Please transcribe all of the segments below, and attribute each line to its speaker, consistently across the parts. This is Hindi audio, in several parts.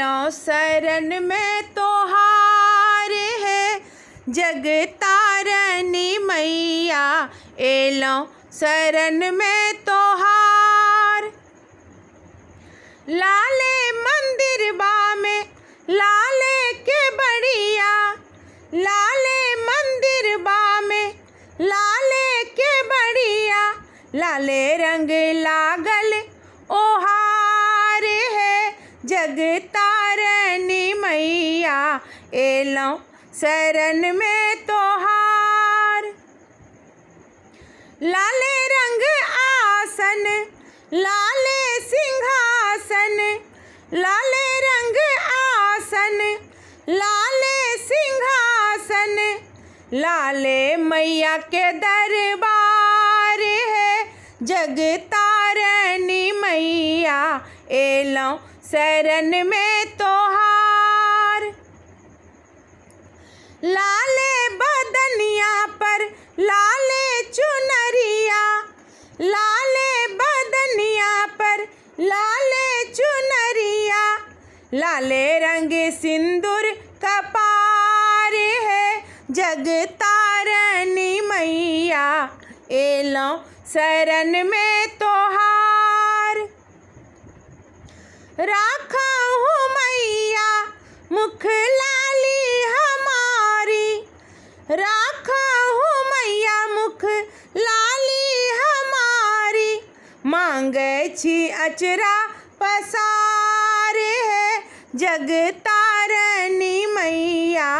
Speaker 1: मिलो शरण में तो हार है तारणी मैया एलो शरण में तो हार लाले मंदिर बा में लाले के बढ़िया लाले मंदिर बा में लाले के बढ़िया लाले रंग लागल ओहार है जगता एलौं शरण में तोहार लाले रंग आसन लाले सिंहासन लाले रंग आसन लाले सिंहासन लाले मैया के दरबार है जगतारणी मैया एलौं शरण में तो लाले बदनिया पर लाले चुनरिया लाले बदनिया पर लाले चुनरिया लाले रंग सिंदूर कपार है जग तारणी मैया एलो शरण में तोहार राखा छी अचरा पसार है तारणी मैया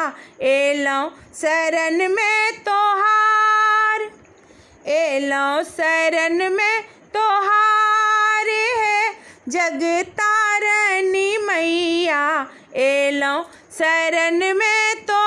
Speaker 1: एलो शरण में तोहार एलो शरण में तोहार है तारणी मैया एलो शरण में तो